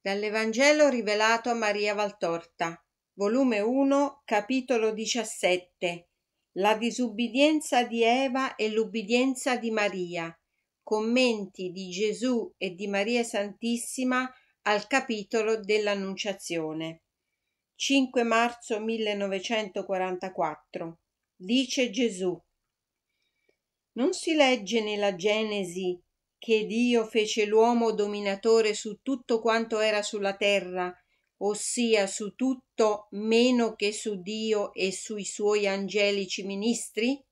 Dall'Evangelo rivelato a Maria Valtorta, volume 1, capitolo 17. La disubbidienza di Eva e l'ubbidienza di Maria. Commenti di Gesù e di Maria Santissima al capitolo dell'Annunciazione. 5 marzo 1944. Dice Gesù. Non si legge nella Genesi che Dio fece l'uomo dominatore su tutto quanto era sulla terra, ossia su tutto meno che su Dio e sui suoi angelici ministri?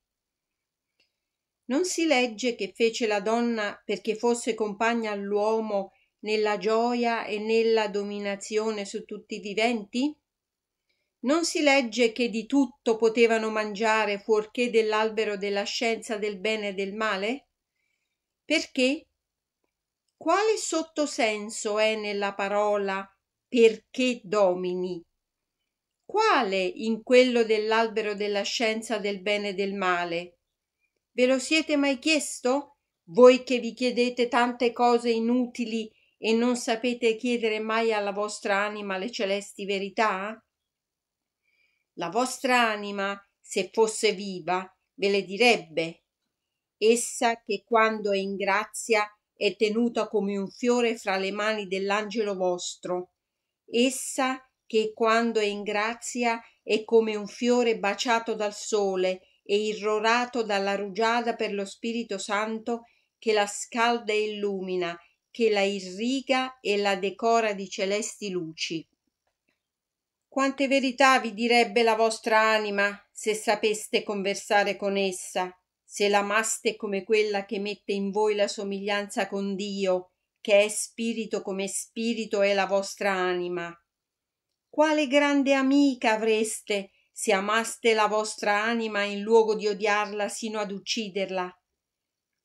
Non si legge che fece la donna perché fosse compagna all'uomo nella gioia e nella dominazione su tutti i viventi? Non si legge che di tutto potevano mangiare fuorché dell'albero della scienza del bene e del male? Perché? Quale sottosenso è nella parola perché domini? Quale in quello dell'albero della scienza del bene e del male? Ve lo siete mai chiesto? Voi che vi chiedete tante cose inutili e non sapete chiedere mai alla vostra anima le celesti verità? La vostra anima, se fosse viva, ve le direbbe essa che quando è in grazia è tenuta come un fiore fra le mani dell'angelo vostro, essa che quando è in grazia è come un fiore baciato dal sole e irrorato dalla rugiada per lo Spirito Santo che la scalda e illumina, che la irriga e la decora di celesti luci. Quante verità vi direbbe la vostra anima se sapeste conversare con essa? se l'amaste come quella che mette in voi la somiglianza con Dio, che è spirito come spirito è la vostra anima. Quale grande amica avreste se amaste la vostra anima in luogo di odiarla sino ad ucciderla?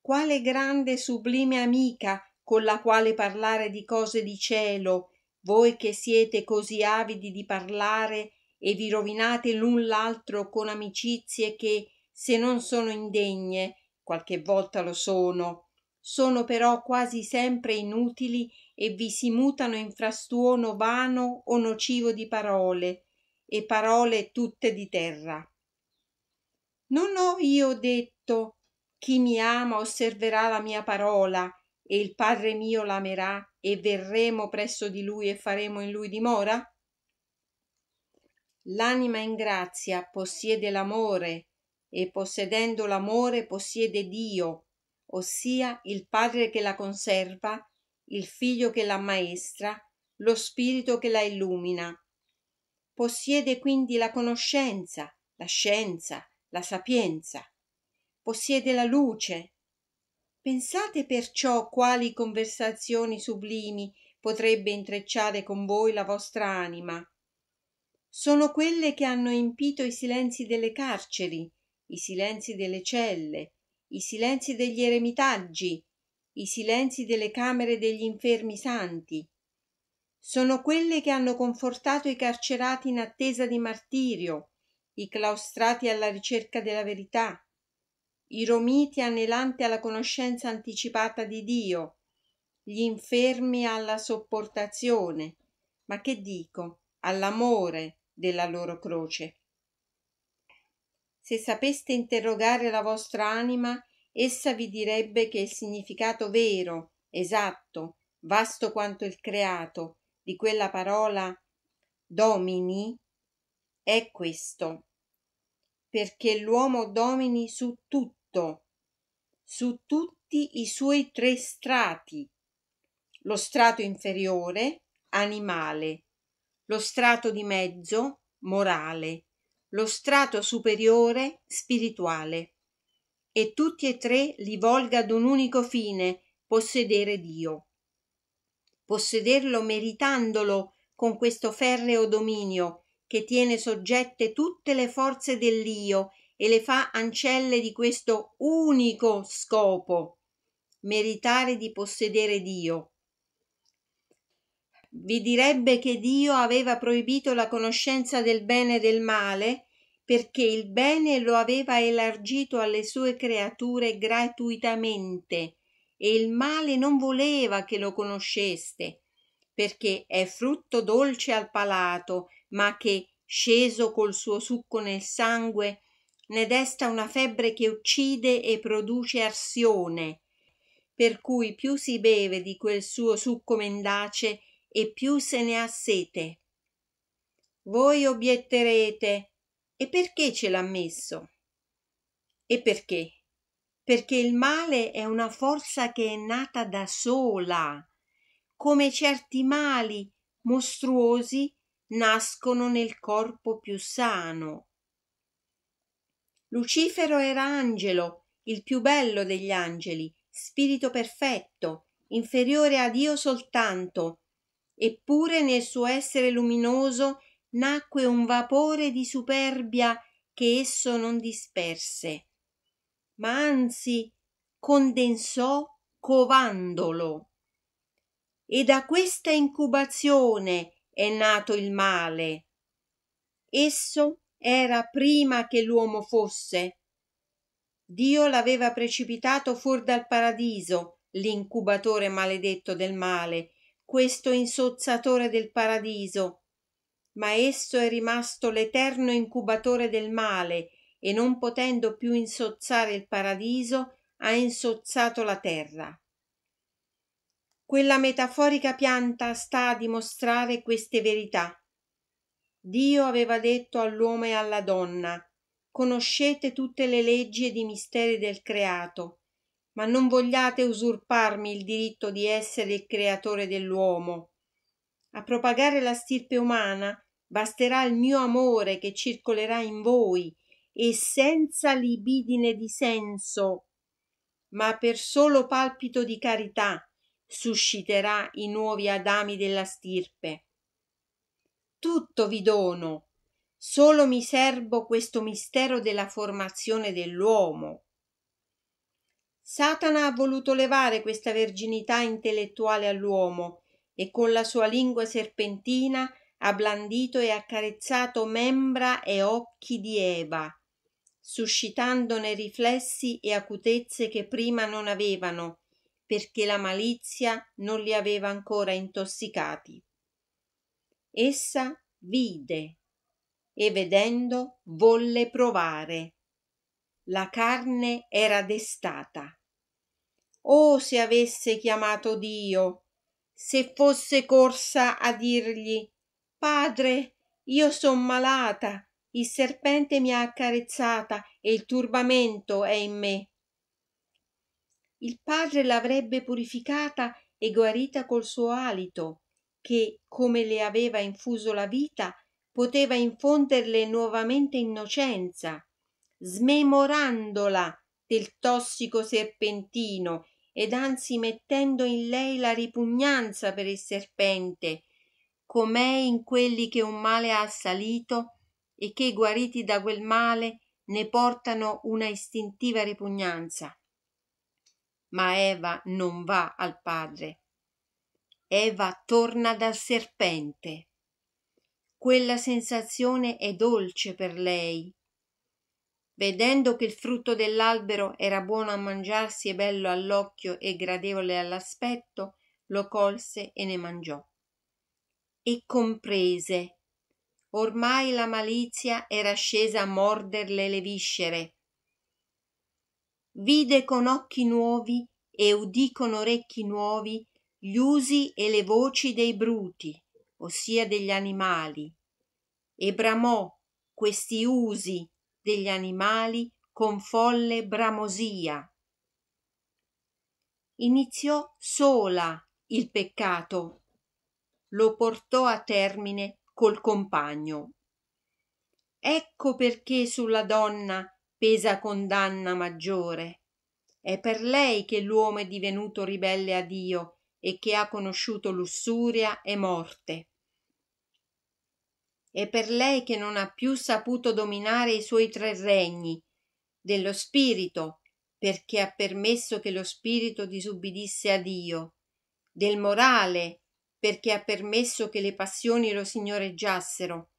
Quale grande sublime amica con la quale parlare di cose di cielo, voi che siete così avidi di parlare e vi rovinate l'un l'altro con amicizie che se non sono indegne, qualche volta lo sono, sono però quasi sempre inutili e vi si mutano in frastuono vano o nocivo di parole, e parole tutte di terra. Non ho io detto chi mi ama osserverà la mia parola, e il Padre mio l'amerà, e verremo presso di lui e faremo in lui dimora? L'anima in grazia possiede l'amore, e possedendo l'amore possiede Dio, ossia il Padre che la conserva, il Figlio che la maestra, lo Spirito che la illumina. Possiede quindi la conoscenza, la scienza, la sapienza. Possiede la luce. Pensate perciò quali conversazioni sublimi potrebbe intrecciare con voi la vostra anima. Sono quelle che hanno impito i silenzi delle carceri, i silenzi delle celle, i silenzi degli eremitaggi, i silenzi delle camere degli infermi santi. Sono quelle che hanno confortato i carcerati in attesa di martirio, i claustrati alla ricerca della verità, i romiti anelanti alla conoscenza anticipata di Dio, gli infermi alla sopportazione, ma che dico, all'amore della loro croce. Se sapeste interrogare la vostra anima, essa vi direbbe che il significato vero, esatto, vasto quanto il creato, di quella parola domini è questo, perché l'uomo domini su tutto, su tutti i suoi tre strati, lo strato inferiore, animale, lo strato di mezzo, morale, lo strato superiore spirituale, e tutti e tre li volga ad un unico fine, possedere Dio. Possederlo meritandolo con questo ferreo dominio che tiene soggette tutte le forze dell'io e le fa ancelle di questo unico scopo, meritare di possedere Dio vi direbbe che Dio aveva proibito la conoscenza del bene e del male perché il bene lo aveva elargito alle sue creature gratuitamente e il male non voleva che lo conosceste, perché è frutto dolce al palato, ma che, sceso col suo succo nel sangue, ne desta una febbre che uccide e produce arsione, per cui più si beve di quel suo succo mendace e più se ne ha sete. Voi obietterete, e perché ce l'ha messo? E perché? Perché il male è una forza che è nata da sola, come certi mali mostruosi nascono nel corpo più sano. Lucifero era angelo, il più bello degli angeli, spirito perfetto, inferiore a Dio soltanto, eppure nel suo essere luminoso nacque un vapore di superbia che esso non disperse, ma anzi condensò covandolo. E da questa incubazione è nato il male. Esso era prima che l'uomo fosse. Dio l'aveva precipitato fuor dal paradiso, l'incubatore maledetto del male, questo insozzatore del paradiso, ma esso è rimasto l'eterno incubatore del male e non potendo più insozzare il paradiso ha insozzato la terra. Quella metaforica pianta sta a dimostrare queste verità. Dio aveva detto all'uomo e alla donna: Conoscete tutte le leggi ed i misteri del creato ma non vogliate usurparmi il diritto di essere il creatore dell'uomo. A propagare la stirpe umana basterà il mio amore che circolerà in voi e senza libidine di senso, ma per solo palpito di carità susciterà i nuovi Adami della stirpe. Tutto vi dono, solo mi serbo questo mistero della formazione dell'uomo Satana ha voluto levare questa verginità intellettuale all'uomo e con la sua lingua serpentina ha blandito e accarezzato membra e occhi di Eva, suscitandone riflessi e acutezze che prima non avevano, perché la malizia non li aveva ancora intossicati. Essa vide e vedendo volle provare. La carne era destata. Oh, se avesse chiamato Dio, se fosse corsa a dirgli Padre, io son malata, il serpente mi ha accarezzata e il turbamento è in me. Il padre l'avrebbe purificata e guarita col suo alito, che, come le aveva infuso la vita, poteva infonderle nuovamente innocenza, smemorandola del tossico serpentino ed anzi mettendo in lei la ripugnanza per il serpente com'è in quelli che un male ha assalito e che guariti da quel male ne portano una istintiva ripugnanza ma Eva non va al padre Eva torna dal serpente quella sensazione è dolce per lei vedendo che il frutto dell'albero era buono a mangiarsi e bello all'occhio e gradevole all'aspetto lo colse e ne mangiò e comprese ormai la malizia era scesa a morderle le viscere vide con occhi nuovi e udì con orecchi nuovi gli usi e le voci dei bruti ossia degli animali e bramò questi usi degli animali con folle bramosia. Iniziò sola il peccato, lo portò a termine col compagno. Ecco perché sulla donna pesa condanna maggiore. È per lei che l'uomo è divenuto ribelle a Dio e che ha conosciuto lussuria e morte è per lei che non ha più saputo dominare i suoi tre regni, dello spirito, perché ha permesso che lo spirito disubbidisse a Dio, del morale, perché ha permesso che le passioni lo signoreggiassero,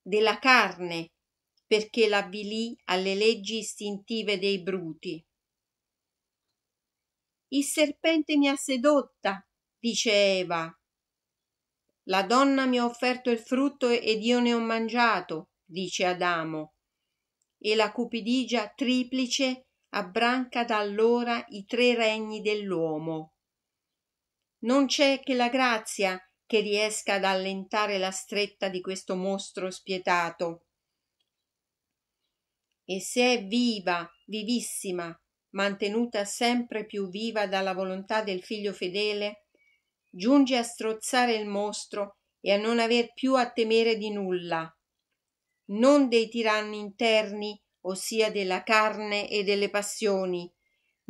della carne, perché l'avvilì alle leggi istintive dei bruti. Il serpente mi ha sedotta, dice Eva, la donna mi ha offerto il frutto ed io ne ho mangiato, dice Adamo. E la cupidigia triplice abbranca da allora i tre regni dell'uomo. Non c'è che la grazia che riesca ad allentare la stretta di questo mostro spietato. E se è viva, vivissima, mantenuta sempre più viva dalla volontà del figlio fedele, giunge a strozzare il mostro e a non aver più a temere di nulla, non dei tiranni interni, ossia della carne e delle passioni,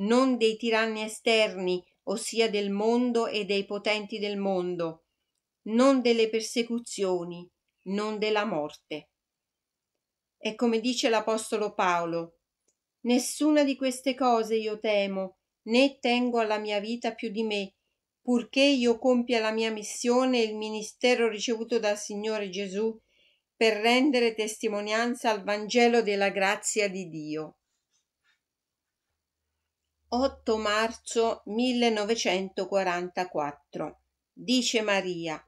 non dei tiranni esterni, ossia del mondo e dei potenti del mondo, non delle persecuzioni, non della morte. E come dice l'Apostolo Paolo, nessuna di queste cose io temo, né tengo alla mia vita più di me, purché io compia la mia missione e il ministero ricevuto dal Signore Gesù per rendere testimonianza al Vangelo della grazia di Dio. 8 marzo 1944 Dice Maria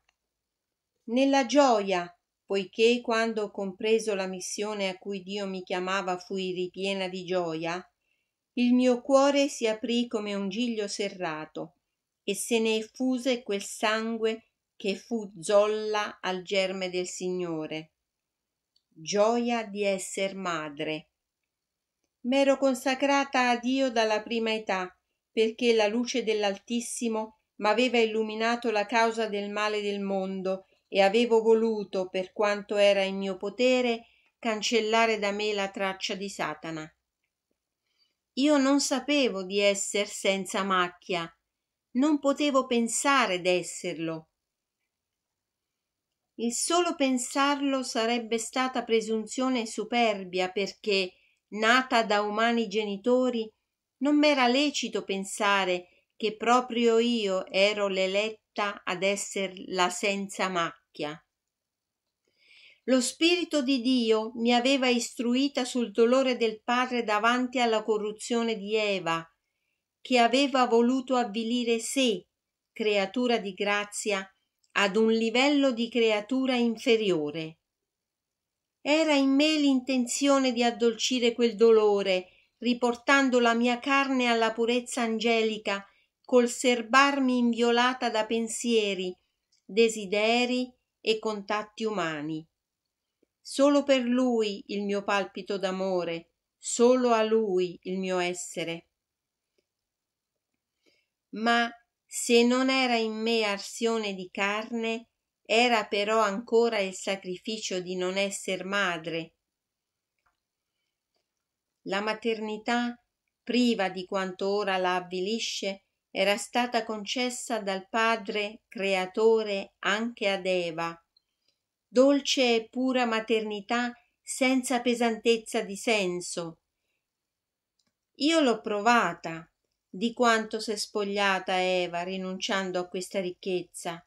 Nella gioia, poiché quando ho compreso la missione a cui Dio mi chiamava fui ripiena di gioia, il mio cuore si aprì come un giglio serrato e se ne effuse quel sangue che fu zolla al germe del Signore. Gioia di esser madre. M'ero consacrata a Dio dalla prima età, perché la luce dell'Altissimo m'aveva illuminato la causa del male del mondo e avevo voluto, per quanto era in mio potere, cancellare da me la traccia di Satana. Io non sapevo di esser senza macchia, non potevo pensare d'esserlo. Il solo pensarlo sarebbe stata presunzione superbia perché, nata da umani genitori, non m'era lecito pensare che proprio io ero l'eletta ad essere la senza macchia. Lo Spirito di Dio mi aveva istruita sul dolore del padre davanti alla corruzione di Eva, che aveva voluto avvilire sé, creatura di grazia, ad un livello di creatura inferiore. Era in me l'intenzione di addolcire quel dolore, riportando la mia carne alla purezza angelica, col serbarmi inviolata da pensieri, desideri e contatti umani. Solo per lui il mio palpito d'amore, solo a lui il mio essere ma se non era in me arsione di carne era però ancora il sacrificio di non esser madre la maternità priva di quanto ora la avvilisce era stata concessa dal padre creatore anche ad eva dolce e pura maternità senza pesantezza di senso io l'ho provata di quanto s'è spogliata Eva rinunciando a questa ricchezza,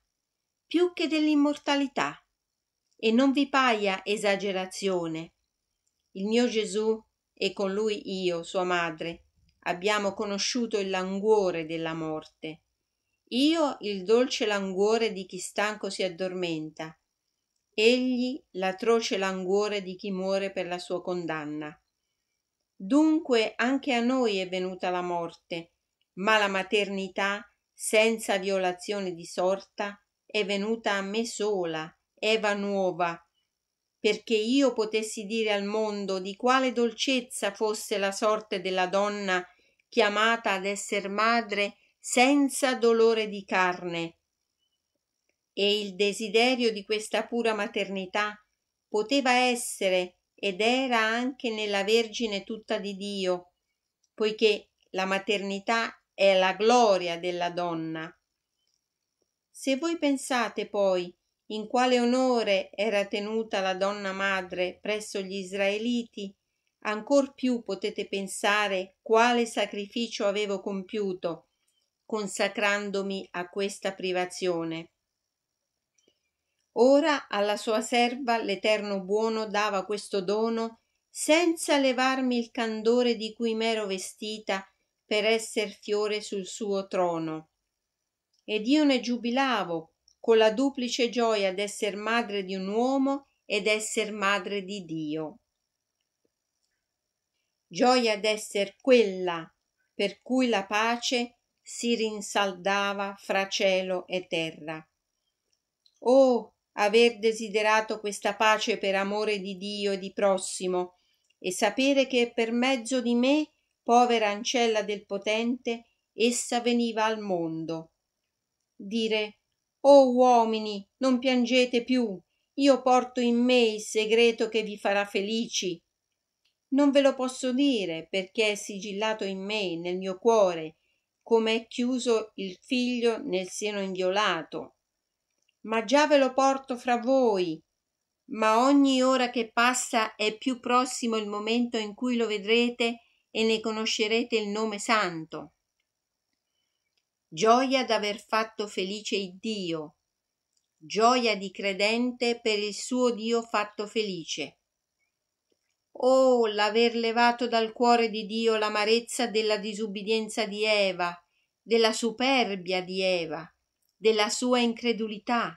più che dell'immortalità. E non vi paia esagerazione. Il mio Gesù e con lui io, sua madre, abbiamo conosciuto il languore della morte. Io il dolce languore di chi stanco si addormenta, egli l'atroce languore di chi muore per la sua condanna. Dunque anche a noi è venuta la morte, ma la maternità, senza violazione di sorta, è venuta a me sola, Eva nuova, perché io potessi dire al mondo di quale dolcezza fosse la sorte della donna chiamata ad esser madre senza dolore di carne. E il desiderio di questa pura maternità poteva essere ed era anche nella Vergine tutta di Dio, poiché la maternità è la gloria della donna. Se voi pensate poi in quale onore era tenuta la donna madre presso gli Israeliti, ancor più potete pensare quale sacrificio avevo compiuto consacrandomi a questa privazione. Ora alla sua serva l'Eterno Buono dava questo dono senza levarmi il candore di cui m'ero vestita per esser fiore sul suo trono. Ed io ne giubilavo con la duplice gioia d'esser madre di un uomo ed esser madre di Dio. Gioia d'esser quella per cui la pace si rinsaldava fra cielo e terra. Oh, aver desiderato questa pace per amore di Dio e di prossimo, e sapere che per mezzo di me, povera ancella del potente, essa veniva al mondo. Dire O uomini, non piangete più, io porto in me il segreto che vi farà felici. Non ve lo posso dire perché è sigillato in me, nel mio cuore, come è chiuso il figlio nel seno inviolato ma già ve lo porto fra voi ma ogni ora che passa è più prossimo il momento in cui lo vedrete e ne conoscerete il nome santo. Gioia d'aver fatto felice il Dio, gioia di credente per il suo Dio fatto felice. Oh, l'aver levato dal cuore di Dio l'amarezza della disubbidienza di Eva, della superbia di Eva, della sua incredulità.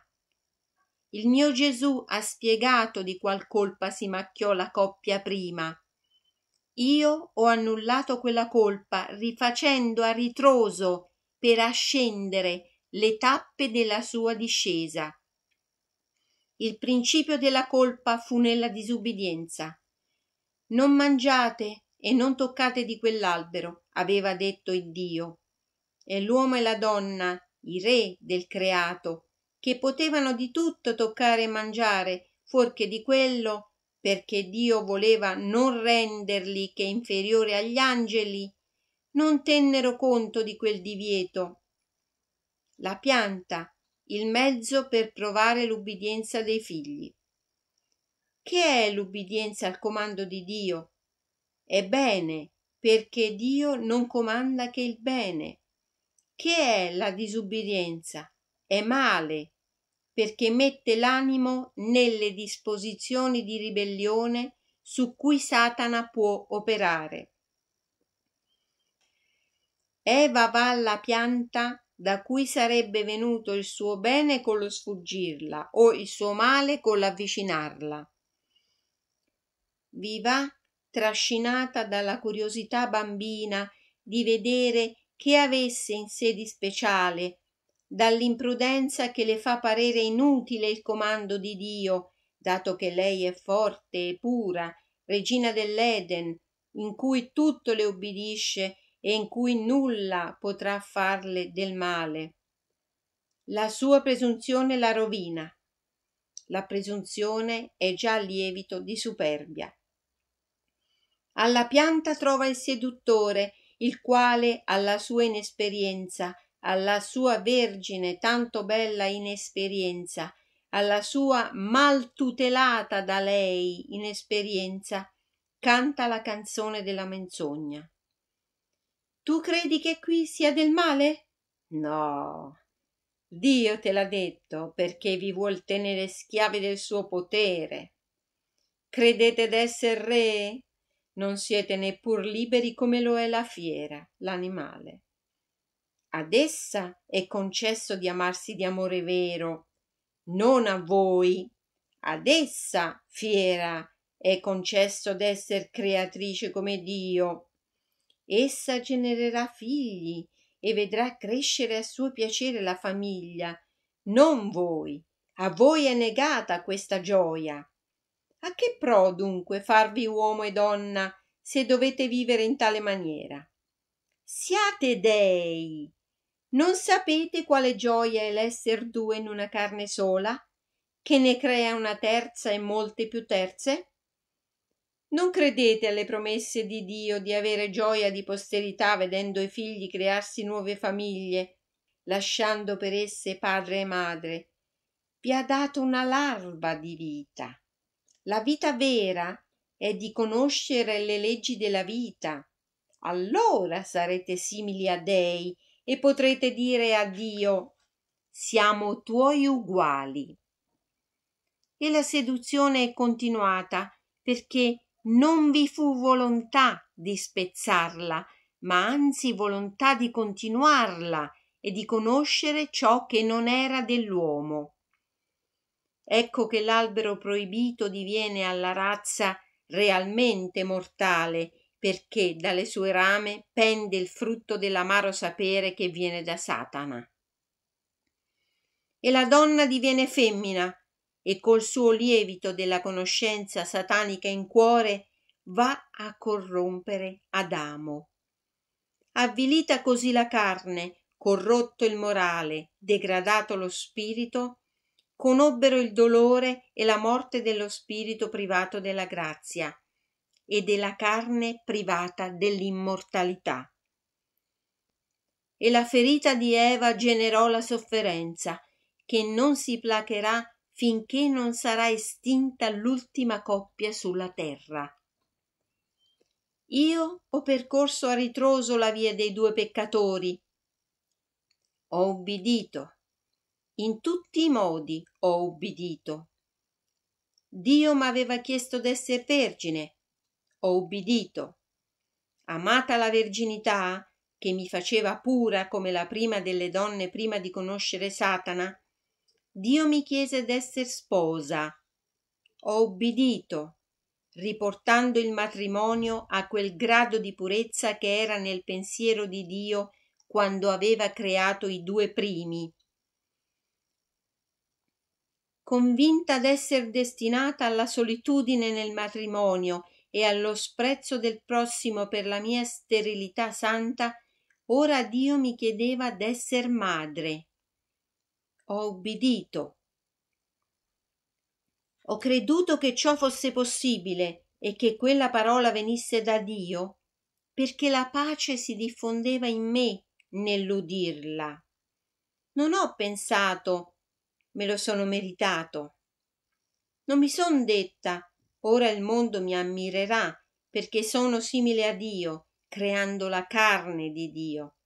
Il mio Gesù ha spiegato di qual colpa si macchiò la coppia prima. Io ho annullato quella colpa rifacendo a ritroso per ascendere le tappe della sua discesa. Il principio della colpa fu nella disubbidienza. Non mangiate e non toccate di quell'albero, aveva detto il Dio. E l'uomo e la donna i re del creato che potevano di tutto toccare e mangiare fuorché di quello perché dio voleva non renderli che inferiori agli angeli non tennero conto di quel divieto la pianta il mezzo per provare l'ubbidienza dei figli che è l'ubbidienza al comando di dio è bene perché dio non comanda che il bene che è la disubbidienza, è male, perché mette l'animo nelle disposizioni di ribellione su cui Satana può operare. Eva va alla pianta da cui sarebbe venuto il suo bene con lo sfuggirla o il suo male con l'avvicinarla. Vi va trascinata dalla curiosità bambina di vedere che avesse in sé di speciale dall'imprudenza che le fa parere inutile il comando di dio dato che lei è forte e pura regina dell'eden in cui tutto le ubbidisce e in cui nulla potrà farle del male la sua presunzione la rovina la presunzione è già lievito di superbia alla pianta trova il seduttore il quale alla sua inesperienza alla sua vergine tanto bella inesperienza alla sua mal tutelata da lei inesperienza canta la canzone della menzogna tu credi che qui sia del male no dio te l'ha detto perché vi vuol tenere schiavi del suo potere credete d'esser re non siete neppur liberi come lo è la fiera, l'animale. Ad essa è concesso di amarsi di amore vero, non a voi. Ad essa, fiera, è concesso d'essere creatrice come Dio. Essa genererà figli e vedrà crescere a suo piacere la famiglia, non voi. A voi è negata questa gioia. A che pro dunque farvi uomo e donna se dovete vivere in tale maniera? Siate dei! Non sapete quale gioia è l'esser due in una carne sola, che ne crea una terza e molte più terze? Non credete alle promesse di Dio di avere gioia di posterità vedendo i figli crearsi nuove famiglie, lasciando per esse padre e madre. Vi ha dato una larva di vita la vita vera è di conoscere le leggi della vita. Allora sarete simili a dei e potrete dire a Dio siamo tuoi uguali. E la seduzione è continuata perché non vi fu volontà di spezzarla, ma anzi volontà di continuarla e di conoscere ciò che non era dell'uomo. Ecco che l'albero proibito diviene alla razza realmente mortale, perché dalle sue rame pende il frutto dell'amaro sapere che viene da Satana. E la donna diviene femmina, e col suo lievito della conoscenza satanica in cuore va a corrompere Adamo. Avvilita così la carne, corrotto il morale, degradato lo spirito, conobbero il dolore e la morte dello spirito privato della grazia e della carne privata dell'immortalità. E la ferita di Eva generò la sofferenza, che non si placherà finché non sarà estinta l'ultima coppia sulla terra. Io ho percorso a ritroso la via dei due peccatori. Ho ubbidito in tutti i modi ho ubbidito. Dio m'aveva chiesto d'essere vergine, ho ubbidito. Amata la verginità, che mi faceva pura come la prima delle donne prima di conoscere Satana, Dio mi chiese d'essere sposa. Ho ubbidito, riportando il matrimonio a quel grado di purezza che era nel pensiero di Dio quando aveva creato i due primi, convinta d'essere destinata alla solitudine nel matrimonio e allo sprezzo del prossimo per la mia sterilità santa, ora Dio mi chiedeva d'esser madre. Ho ubbidito. Ho creduto che ciò fosse possibile e che quella parola venisse da Dio, perché la pace si diffondeva in me nell'udirla. Non ho pensato me lo sono meritato. Non mi son detta ora il mondo mi ammirerà perché sono simile a Dio, creando la carne di Dio.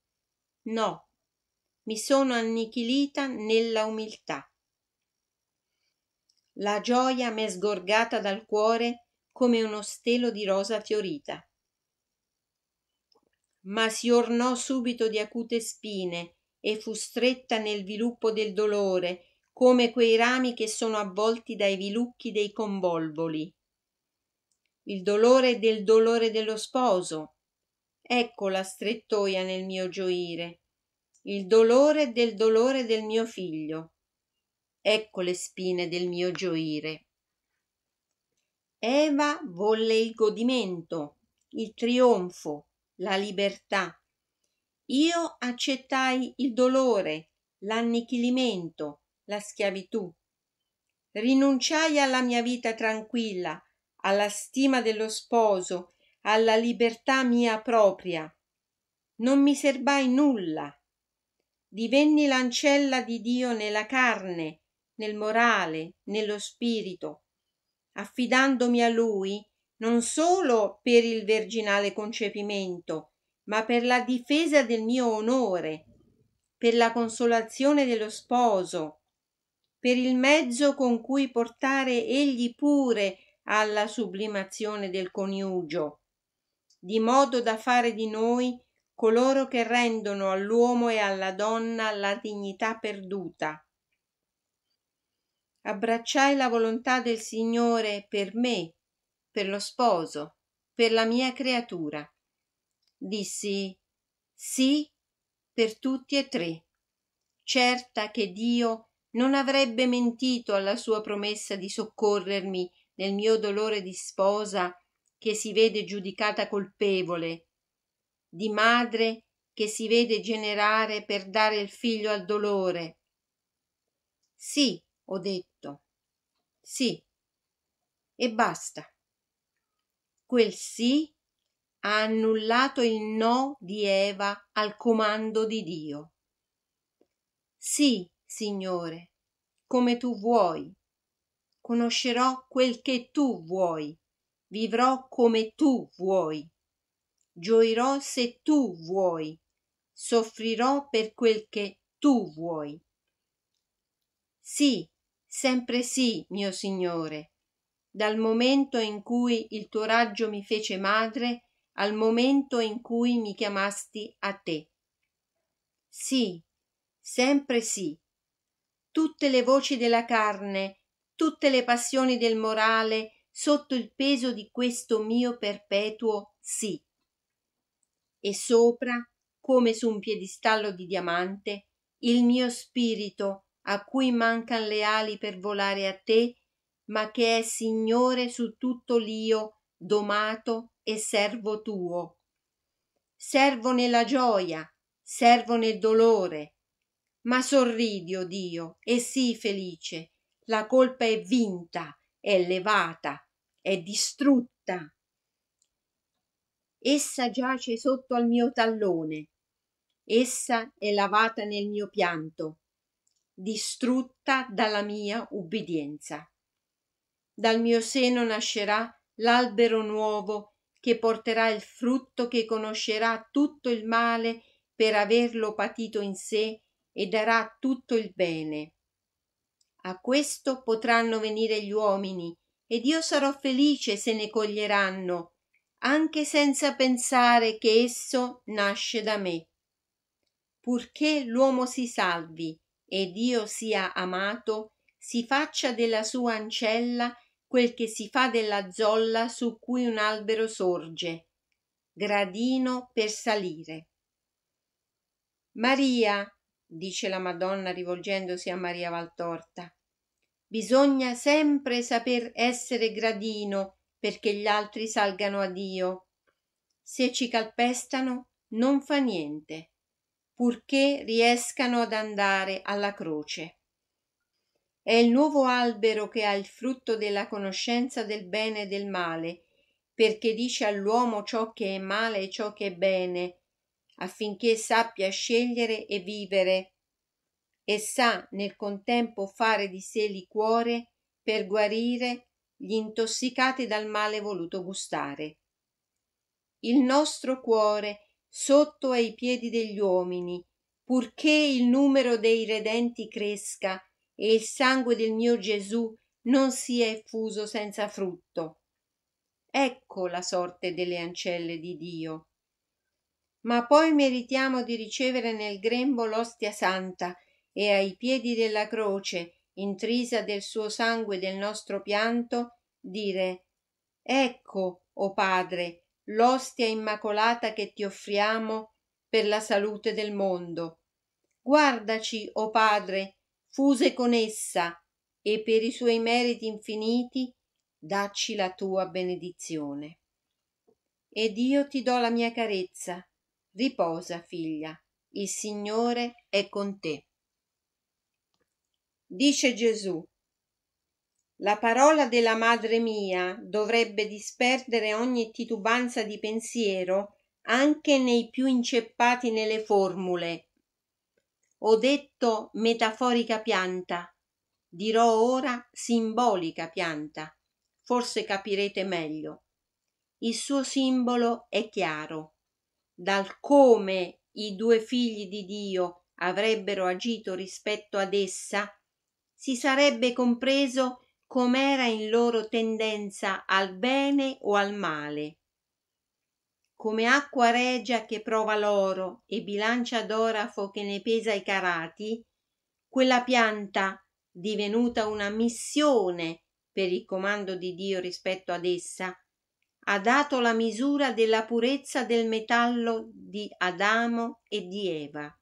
No, mi sono annichilita nella umiltà. La gioia m'è sgorgata dal cuore come uno stelo di rosa fiorita. Ma si ornò subito di acute spine e fu stretta nel viluppo del dolore come quei rami che sono avvolti dai vilucchi dei convolvoli. Il dolore del dolore dello sposo. Ecco la strettoia nel mio gioire. Il dolore del dolore del mio figlio. Ecco le spine del mio gioire. Eva volle il godimento, il trionfo, la libertà. Io accettai il dolore, l'annichilimento, la schiavitù. Rinunciai alla mia vita tranquilla, alla stima dello sposo, alla libertà mia propria. Non mi serbai nulla. Divenni l'ancella di Dio nella carne, nel morale, nello spirito, affidandomi a Lui non solo per il virginale concepimento, ma per la difesa del mio onore, per la consolazione dello sposo, per il mezzo con cui portare egli pure alla sublimazione del coniugio, di modo da fare di noi coloro che rendono all'uomo e alla donna la dignità perduta. Abbracciai la volontà del Signore per me, per lo sposo, per la mia creatura. Dissi sì per tutti e tre, certa che Dio non avrebbe mentito alla sua promessa di soccorrermi nel mio dolore di sposa che si vede giudicata colpevole di madre che si vede generare per dare il figlio al dolore sì ho detto sì e basta quel sì ha annullato il no di Eva al comando di Dio. Sì, Signore, come tu vuoi. Conoscerò quel che tu vuoi, vivrò come tu vuoi, gioirò se tu vuoi, soffrirò per quel che tu vuoi. Sì, sempre sì, mio Signore, dal momento in cui il tuo raggio mi fece madre al momento in cui mi chiamasti a te. Sì, sempre sì, tutte le voci della carne tutte le passioni del morale sotto il peso di questo mio perpetuo sì e sopra come su un piedistallo di diamante il mio spirito a cui mancan le ali per volare a te ma che è signore su tutto l'io domato e servo tuo servo nella gioia servo nel dolore ma sorridi, o oh Dio, e sii felice. La colpa è vinta, è levata, è distrutta. Essa giace sotto al mio tallone. Essa è lavata nel mio pianto, distrutta dalla mia ubbidienza. Dal mio seno nascerà l'albero nuovo che porterà il frutto che conoscerà tutto il male per averlo patito in sé e darà tutto il bene. A questo potranno venire gli uomini, ed io sarò felice se ne coglieranno, anche senza pensare che esso nasce da me. Purché l'uomo si salvi ed io sia amato, si faccia della sua ancella quel che si fa della zolla su cui un albero sorge. Gradino per salire. Maria, dice la Madonna rivolgendosi a Maria Valtorta. Bisogna sempre saper essere gradino perché gli altri salgano a Dio. Se ci calpestano, non fa niente, purché riescano ad andare alla croce. È il nuovo albero che ha il frutto della conoscenza del bene e del male, perché dice all'uomo ciò che è male e ciò che è bene, affinché sappia scegliere e vivere e sa nel contempo fare di sé liquore per guarire gli intossicati dal male voluto gustare. Il nostro cuore sotto ai piedi degli uomini, purché il numero dei redenti cresca e il sangue del mio Gesù non sia effuso senza frutto. Ecco la sorte delle ancelle di Dio ma poi meritiamo di ricevere nel grembo l'ostia santa e ai piedi della croce, intrisa del suo sangue e del nostro pianto, dire Ecco, o oh Padre, l'ostia immacolata che ti offriamo per la salute del mondo. Guardaci, o oh Padre, fuse con essa, e per i suoi meriti infiniti dacci la tua benedizione. Ed io ti do la mia carezza, Riposa, figlia, il Signore è con te. Dice Gesù, la parola della madre mia dovrebbe disperdere ogni titubanza di pensiero anche nei più inceppati nelle formule. Ho detto metaforica pianta, dirò ora simbolica pianta, forse capirete meglio. Il suo simbolo è chiaro dal come i due figli di Dio avrebbero agito rispetto ad essa, si sarebbe compreso com'era in loro tendenza al bene o al male. Come acqua regia che prova l'oro e bilancia d'orafo che ne pesa i carati, quella pianta, divenuta una missione per il comando di Dio rispetto ad essa, ha dato la misura della purezza del metallo di Adamo e di Eva.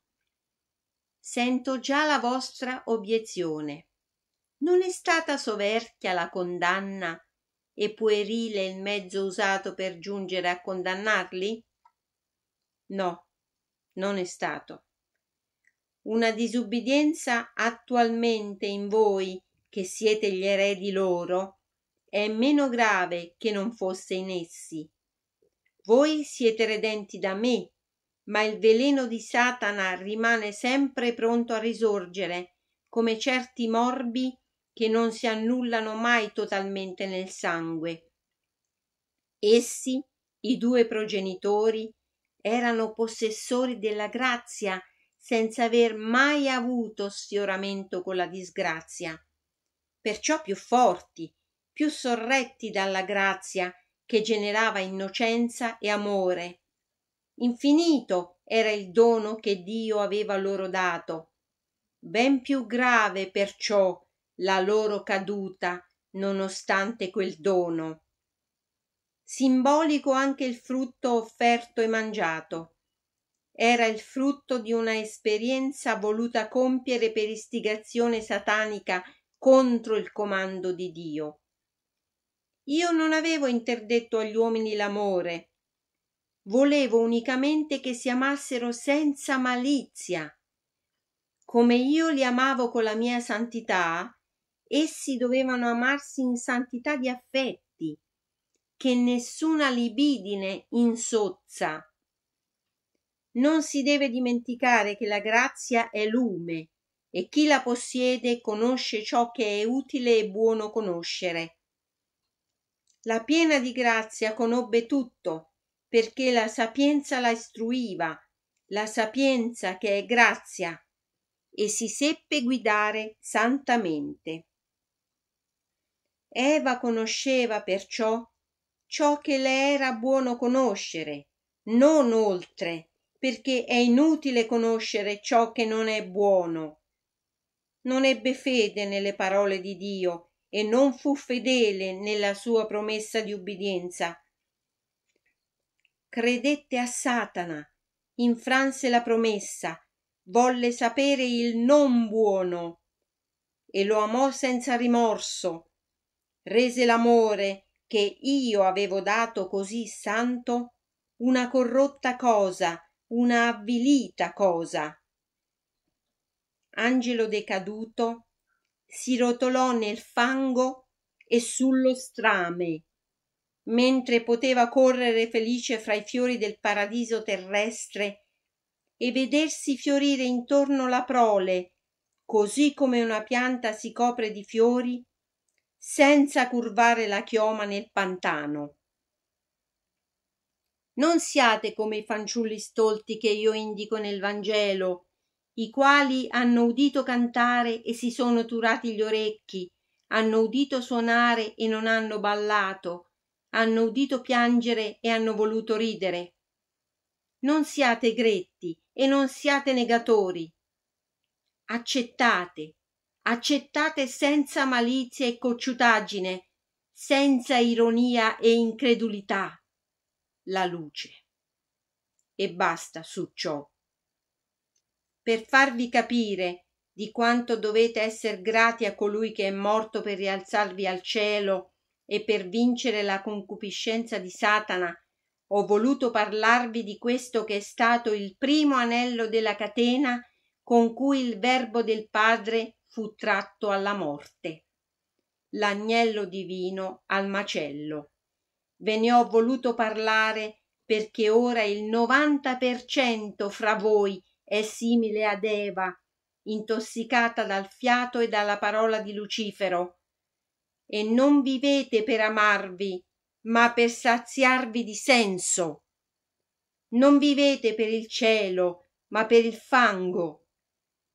Sento già la vostra obiezione. Non è stata soverchia la condanna e puerile il mezzo usato per giungere a condannarli? No, non è stato. Una disubbidienza attualmente in voi, che siete gli eredi loro, è meno grave che non fosse in essi. Voi siete redenti da me, ma il veleno di Satana rimane sempre pronto a risorgere, come certi morbi che non si annullano mai totalmente nel sangue. Essi, i due progenitori, erano possessori della grazia senza aver mai avuto sfioramento con la disgrazia, perciò più forti, più sorretti dalla grazia che generava innocenza e amore. Infinito era il dono che Dio aveva loro dato. Ben più grave perciò la loro caduta, nonostante quel dono. Simbolico anche il frutto offerto e mangiato. Era il frutto di una esperienza voluta compiere per istigazione satanica contro il comando di Dio. Io non avevo interdetto agli uomini l'amore. Volevo unicamente che si amassero senza malizia. Come io li amavo con la mia santità, essi dovevano amarsi in santità di affetti, che nessuna libidine insozza. Non si deve dimenticare che la grazia è lume e chi la possiede conosce ciò che è utile e buono conoscere la piena di grazia conobbe tutto, perché la sapienza la istruiva, la sapienza che è grazia, e si seppe guidare santamente. Eva conosceva perciò ciò che le era buono conoscere, non oltre, perché è inutile conoscere ciò che non è buono. Non ebbe fede nelle parole di Dio e non fu fedele nella sua promessa di ubbidienza. Credette a Satana, infranse la promessa, volle sapere il non buono e lo amò senza rimorso. Rese l'amore che io avevo dato così santo una corrotta cosa, una avvilita cosa. Angelo decaduto, si rotolò nel fango e sullo strame, mentre poteva correre felice fra i fiori del paradiso terrestre e vedersi fiorire intorno la prole, così come una pianta si copre di fiori, senza curvare la chioma nel pantano. Non siate come i fanciulli stolti che io indico nel Vangelo, i quali hanno udito cantare e si sono turati gli orecchi, hanno udito suonare e non hanno ballato, hanno udito piangere e hanno voluto ridere. Non siate gretti e non siate negatori. Accettate, accettate senza malizia e cocciutaggine, senza ironia e incredulità, la luce. E basta su ciò per farvi capire di quanto dovete essere grati a colui che è morto per rialzarvi al cielo e per vincere la concupiscenza di Satana, ho voluto parlarvi di questo che è stato il primo anello della catena con cui il verbo del Padre fu tratto alla morte. L'agnello divino al macello. Ve ne ho voluto parlare perché ora il 90% fra voi è simile ad Eva, intossicata dal fiato e dalla parola di Lucifero. E non vivete per amarvi, ma per saziarvi di senso. Non vivete per il cielo, ma per il fango.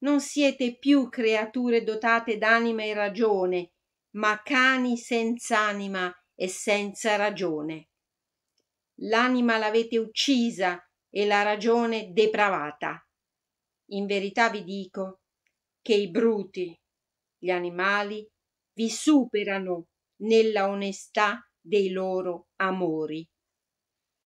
Non siete più creature dotate d'anima e ragione, ma cani senza anima e senza ragione. L'anima l'avete uccisa e la ragione depravata in verità vi dico che i bruti, gli animali, vi superano nella onestà dei loro amori.